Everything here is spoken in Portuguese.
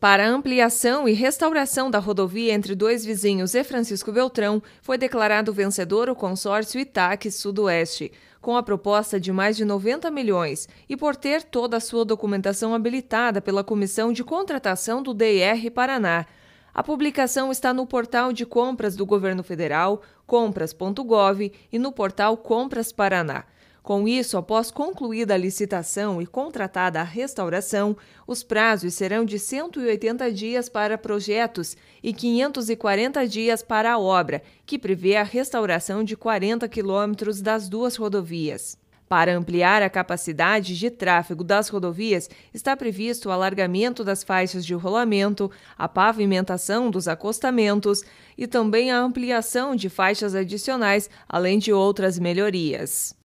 Para a ampliação e restauração da rodovia entre dois vizinhos e Francisco Beltrão, foi declarado vencedor o consórcio Itaque Sudoeste, com a proposta de mais de 90 milhões e por ter toda a sua documentação habilitada pela Comissão de Contratação do DR Paraná. A publicação está no portal de compras do Governo Federal, compras.gov e no portal Compras Paraná. Com isso, após concluída a licitação e contratada a restauração, os prazos serão de 180 dias para projetos e 540 dias para a obra, que prevê a restauração de 40 quilômetros das duas rodovias. Para ampliar a capacidade de tráfego das rodovias, está previsto o alargamento das faixas de rolamento, a pavimentação dos acostamentos e também a ampliação de faixas adicionais, além de outras melhorias.